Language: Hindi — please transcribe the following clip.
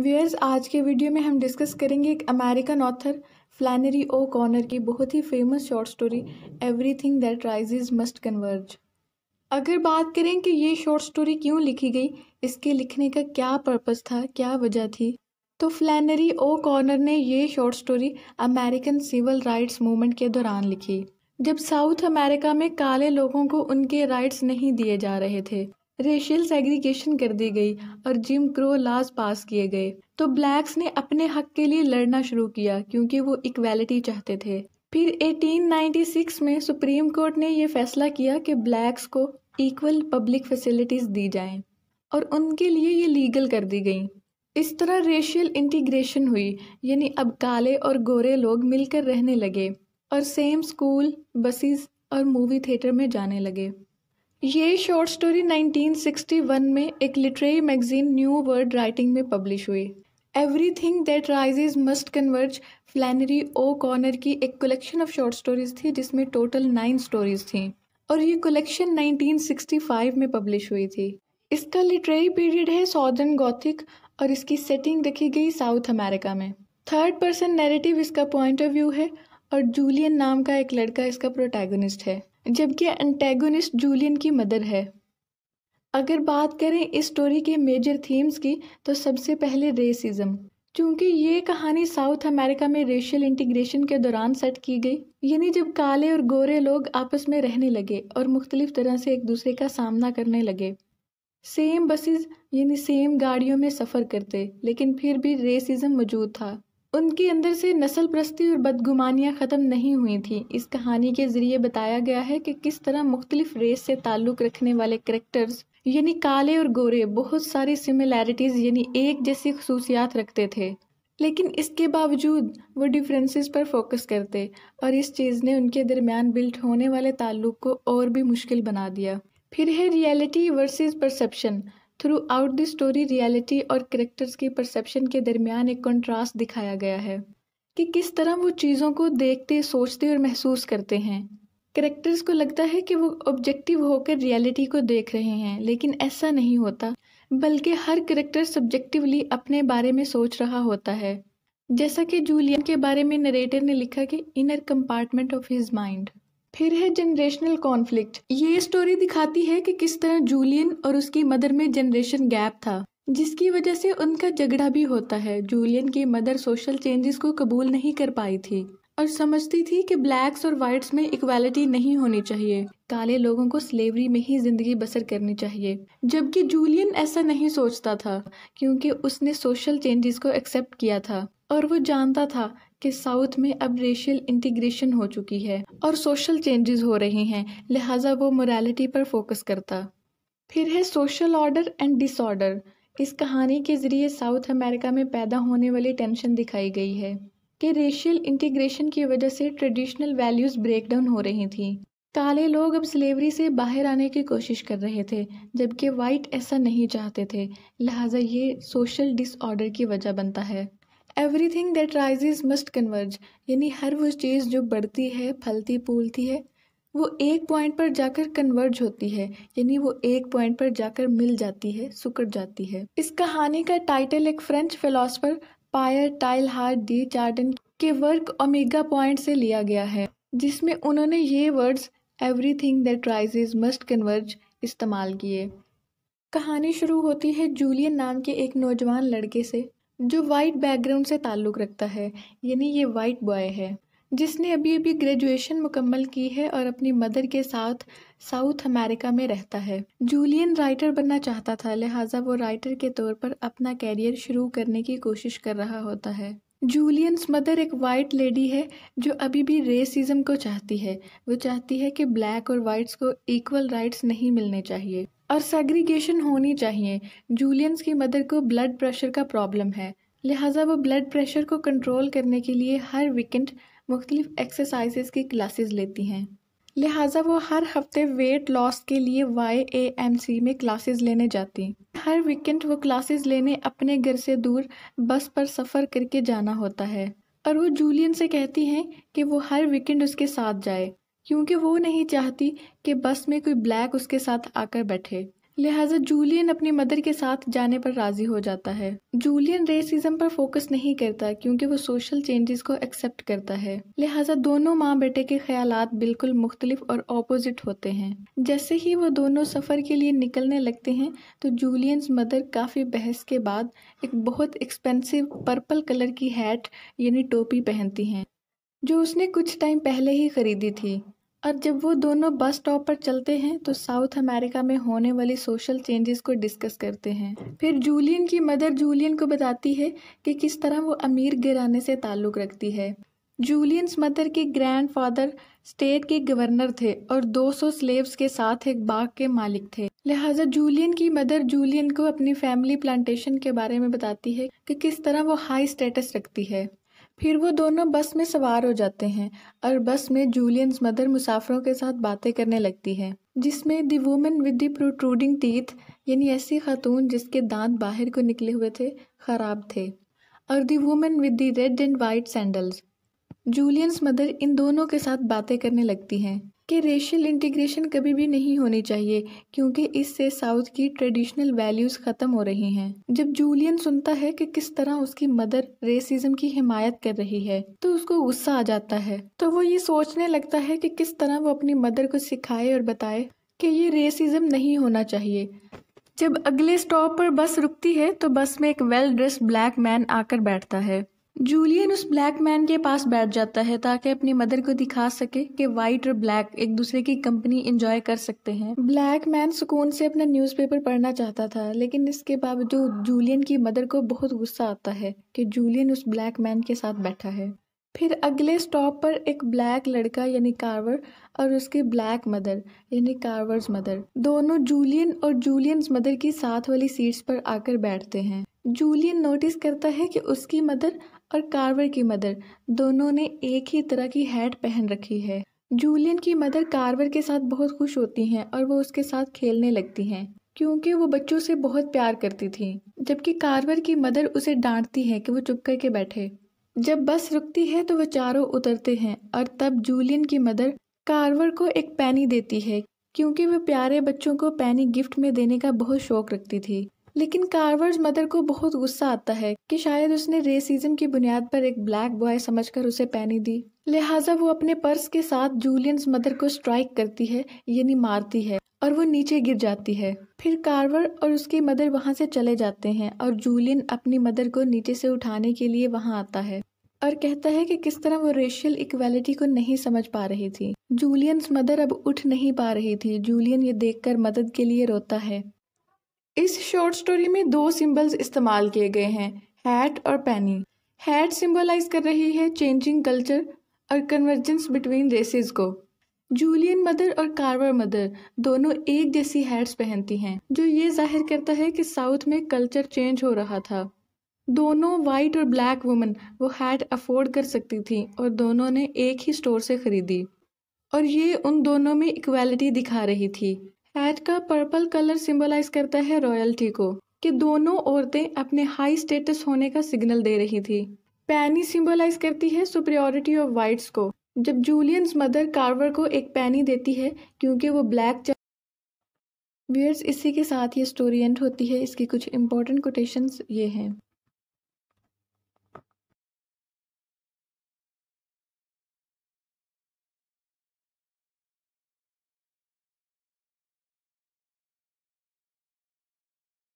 व्यूअर्स आज के वीडियो में हम डिस्कस करेंगे एक American author Flannery O'Connor की बहुत ही famous short story everything that rises must converge अगर बात करें कि ये शॉर्ट स्टोरी क्यों लिखी गई इसके लिखने का क्या पर्पस था क्या वजह थी तो फ्लैनरी ओ कॉर्नर ने ये short story American civil rights movement के दौरान लिखी जब साउथ अमेरिका में काले लोगों को उनके राइट्स नहीं दिए जा रहे थे रेशियल सेग्रीगेशन कर दी गई और जिम क्रो लाज पास किए गए तो ब्लैक्स ने अपने हक के लिए लड़ना शुरू किया क्योंकि वो इक्वेलिटी चाहते थे फिर 1896 में सुप्रीम कोर्ट ने यह फैसला किया कि ब्लैक्स को इक्वल पब्लिक फैसिलिटीज़ दी जाएं और उनके लिए ये लीगल कर दी गई इस तरह रेशियल इंटीग्रेशन हुई यानी अब काले और गोरे लोग मिलकर रहने लगे और सेम स्कूल बसेस और मूवी थिएटर में जाने लगे ये शॉर्ट स्टोरी 1961 में एक literary magazine New World Writing में पब्लिश हुई everything that rises must converge Flannery O'Connor की एक कलेक्शन ऑफ शॉर्ट स्टोरीज थी जिसमें टोटल नाइन स्टोरीज थी और ये कलेक्शन 1965 में पब्लिश हुई थी इसका लिटरेरी पीरियड है सॉदर्न गॉथिक और इसकी सेटिंग रखी गई साउथ अमेरिका में थर्ड पर्सन नैरेटिव इसका पॉइंट ऑफ व्यू है और जूलियन नाम का एक लड़का इसका प्रोटैगनिस्ट है जबकि एंटेगोनिस्ट जूलियन की मदर है अगर बात करें इस स्टोरी के मेजर थीम्स की तो सबसे पहले रेसिज्म क्योंकि ये कहानी साउथ अमेरिका में रेशियल इंटीग्रेशन के दौरान सेट की गई यानी जब काले और गोरे लोग आपस में रहने लगे और मुख्तलिफ तरह से एक दूसरे का सामना करने लगे सेम बसेस यानी सेम गाड़ियों में सफ़र करते लेकिन फिर भी रेसिज्म मौजूद था उनके अंदर से नस्ल प्रस्ती और बदगुमानियाँ ख़त्म नहीं हुई थी इस कहानी के ज़रिए बताया गया है कि किस तरह मुख्तलिफ रेस से ताल्लुक़ रखने वाले करेक्टर्स यानी काले और गोरे बहुत सारी सिमिलैरिटीज़ यानी एक जैसी खसूसियात रखते थे लेकिन इसके बावजूद वो डिफरेंसेस पर फोकस करते और इस चीज़ ने उनके दरमियान बिल्ट होने वाले ताल्लुक को और भी मुश्किल बना दिया फिर है reality versus perception throughout the story reality और करेक्टर्स की परसेप्शन के दरमियान एक कंट्रास्ट दिखाया गया है कि किस तरह वो चीज़ों को देखते सोचते और महसूस करते हैं करेक्टर्स को लगता है कि वो ऑब्जेक्टिव होकर रियलिटी को देख रहे हैं लेकिन ऐसा नहीं होता बल्कि हर करेक्टर सब्जेक्टिवली अपने बारे में सोच रहा होता है जैसा कि जूलियन के बारे में नरेटर ने लिखा कि inner compartment of his mind फिर है जनरेशनल कॉन्फ्लिक्ट ये स्टोरी दिखाती है कि किस तरह जूलियन और उसकी मदर में जनरेशन गैप था जिसकी वजह से उनका झगड़ा भी होता है जूलियन की मदर सोशल चेंजेस को कबूल नहीं कर पाई थी और समझती थी कि ब्लैक्स और वाइट्स में इक्वालिटी नहीं होनी चाहिए काले लोगों को स्लेवरी में ही जिंदगी बसर करनी चाहिए जबकि जूलियन ऐसा नहीं सोचता था क्योंकि उसने सोशल चेंजेस को एक्सेप्ट किया था और वो जानता था कि साउथ में अब रेशियल इंटीग्रेशन हो चुकी है और सोशल चेंजेस हो रहे हैं लिहाजा वो मोरालिटी पर फोकस करता फिर है सोशल ऑर्डर एंड डिसऑर्डर इस कहानी के ज़रिए साउथ अमेरिका में पैदा होने वाली टेंशन दिखाई गई है कि रेशियल इंटीग्रेशन की वजह से ट्रेडिशनल वैल्यूज़ ब्रेक डाउन हो रही थी काले लोग अब स्लेवरी से बाहर आने की कोशिश कर रहे थे जबकि वाइट ऐसा नहीं चाहते थे लिहाजा ये सोशल डिसऑर्डर की वजह बनता है everything that rises must converge यानी हर वो चीज़ जो बढ़ती है फलती फूलती है वो एक पॉइंट पर जाकर कन्वर्ज होती है यानी वो एक पॉइंट पर जाकर मिल जाती है सुकड़ जाती है इस कहानी का टाइटल एक French philosopher Pierre Teilhard de Chardin के वर्क ओमेगा पॉइंट से लिया गया है जिसमें उन्होंने ये words everything that rises must converge इस्तेमाल किए कहानी शुरू होती है जूलियन नाम के एक नौजवान लड़के से जो वाइट बैकग्राउंड से ताल्लुक़ रखता है यानी ये वाइट बॉय है जिसने अभी अभी ग्रेजुएशन मुकम्मल की है और अपनी मदर के साथ साउथ अमेरिका में रहता है जूलियन राइटर बनना चाहता था लिहाजा वो राइटर के तौर पर अपना कैरियर शुरू करने की कोशिश कर रहा होता है जूलियंस मदर एक वाइट लेडी है जो अभी भी रेसिज्म को चाहती है वो चाहती है कि ब्लैक और वाइट्स को इक्वल राइट्स नहीं मिलने चाहिए और सेग्रीगेशन होनी चाहिए जूलियंस की मदर को ब्लड प्रेशर का प्रॉब्लम है लिहाजा वो ब्लड प्रेशर को कंट्रोल करने के लिए हर वीकेंड मुख्तलिफ एक्सरसाइजेस की क्लासेस लेती हैं लिहाजा वो हर हफ्ते वेट लॉस के लिए वाई ए एम सी में क्लासेस लेने जाती हर वीकेंड वो क्लासेस लेने अपने घर से दूर बस पर सफ़र करके जाना होता है और वो जूलियन से कहती हैं कि वो हर वीकेंड उसके साथ जाए क्योंकि वो नहीं चाहती कि बस में कोई ब्लैक उसके साथ आकर बैठे लिहाजा जूलियन अपनी मदर के साथ जाने पर राजी हो जाता है जूलियन रेसिज्म पर फोकस नहीं करता क्योंकि वो सोशल चेंजेस को एक्सेप्ट करता है लिहाजा दोनों माँ बेटे के ख्याल बिल्कुल मुख्तलिफ और अपोजिट होते हैं जैसे ही वो दोनों सफ़र के लिए निकलने लगते हैं तो जूलियन मदर काफ़ी बहस के बाद एक बहुत एक्सपेंसिव पर्पल कलर की हैट यानी टोपी पहनती हैं जो उसने कुछ टाइम पहले ही खरीदी थी और जब वो दोनों बस स्टॉप पर चलते हैं तो साउथ अमेरिका में होने वाली सोशल चेंजेस को डिस्कस करते हैं फिर जूलियन की मदर जूलियन को बताती है कि किस तरह वो अमीर गिराने से ताल्लुक़ रखती है जूलियंस मदर के ग्रैंडफादर स्टेट के गवर्नर थे और 200 स्लेव्स के साथ एक बाग के मालिक थे लिहाजा जूलियन की मदर जूलियन को अपनी फैमिली प्लांटेशन के बारे में बताती है कि किस तरह वो हाई स्टेटस रखती है फिर वो दोनों बस में सवार हो जाते हैं और बस में जूलियंस मदर मुसाफरों के साथ बातें करने लगती है जिसमें the woman with the protruding teeth यानी ऐसी खातून जिसके दांत बाहर को निकले हुए थे ख़राब थे और the woman with the red and white sandals Julian's mother इन दोनों के साथ बातें करने लगती हैं कि रेशियल इंटीग्रेशन कभी भी नहीं होनी चाहिए क्योंकि इससे साउथ की ट्रेडिशनल वैल्यूज़ ख़त्म हो रही हैं जब जूलियन सुनता है कि किस तरह उसकी मदर रेसिज्म की हिमायत कर रही है तो उसको गुस्सा आ जाता है तो वो ये सोचने लगता है कि किस तरह वो अपनी मदर को सिखाए और बताए कि ये रेसिज्म नहीं होना चाहिए जब अगले स्टॉप पर बस रुकती है तो बस में एक वेल ड्रेस्ड ब्लैक मैन आकर बैठता है जूलियन उस ब्लैक मैन के पास बैठ जाता है ताकि अपनी मदर को दिखा सके कि वाइट और ब्लैक एक दूसरे की कंपनी एंजॉय कर सकते हैं ब्लैक मैन सुकून से अपना न्यूज़पेपर पढ़ना चाहता था लेकिन इसके बावजूद जूलियन की मदर को बहुत गुस्सा आता है कि जूलियन उस ब्लैक मैन के साथ बैठा है फिर अगले स्टॉप पर एक ब्लैक लड़का यानी कार्वर और उसकी ब्लैक मदर यानी कार्वर्स मदर दोनों जूलियन और जूलियन मदर की साथ वाली सीट्स पर आकर बैठते हैं जूलियन नोटिस करता है कि उसकी मदर और कार्वर की मदर दोनों ने एक ही तरह की हैट पहन रखी है जूलियन की मदर कार्वर के साथ बहुत खुश होती हैं और वो उसके साथ खेलने लगती हैं क्योंकि वो बच्चों से बहुत प्यार करती थी जबकि कार्वर की मदर उसे डांटती है कि वो चुप करके बैठे जब बस रुकती है तो वो चारों उतरते हैं और तब जूलियन की मदर कार्वर को एक पैनी देती है क्योंकि वो प्यारे बच्चों को पैनी गिफ्ट में देने का बहुत शौक रखती थी लेकिन कार्वर्स मदर को बहुत गुस्सा आता है कि शायद उसने रेसिज्म की बुनियाद पर एक ब्लैक बॉय समझकर उसे पहनी दी लिहाजा वो अपने पर्स के साथ जूलियंस मदर को स्ट्राइक करती है यानी मारती है और वो नीचे गिर जाती है फिर कार्वर और उसकी मदर वहाँ से चले जाते हैं और जूलियन अपनी मदर को नीचे से उठाने के लिए वहाँ आता है और कहता है कि किस तरह वो रेशियल इक्वालिटी को नहीं समझ पा रही थी जूलियंस मदर अब उठ नहीं पा रही थी जूलियन ये देखकर मदद के लिए रोता है इस शॉर्ट स्टोरी में दो सिंबल्स इस्तेमाल किए गए हैं हैट और पैनी हैट सिंबलाइज कर रही है चेंजिंग कल्चर और कन्वर्जेंस बिटवीन रेसेस को जूलियन मदर और कार्वर मदर दोनों एक जैसी हैट्स पहनती हैं जो ये जाहिर करता है कि साउथ में कल्चर चेंज हो रहा था दोनों वाइट और ब्लैक वुमन वो हैट अफोर्ड कर सकती थी और दोनों ने एक ही स्टोर से ख़रीदी और ये उन दोनों में इक्वालिटी दिखा रही थी ऐड का पर्पल कलर सिंबलाइज करता है रॉयल्टी को कि दोनों औरतें अपने हाई स्टेटस होने का सिग्नल दे रही थी पैनी सिंबलाइज करती है सुप्रियोरिटी ऑफ वाइट्स को जब जूलियंस मदर कार्वर को एक पैनी देती है क्योंकि वो ब्लैक व्यूअर्स इसी के साथ ये स्टोरी एंड होती है इसकी कुछ इंपॉर्टेंट कोटेशंस ये हैं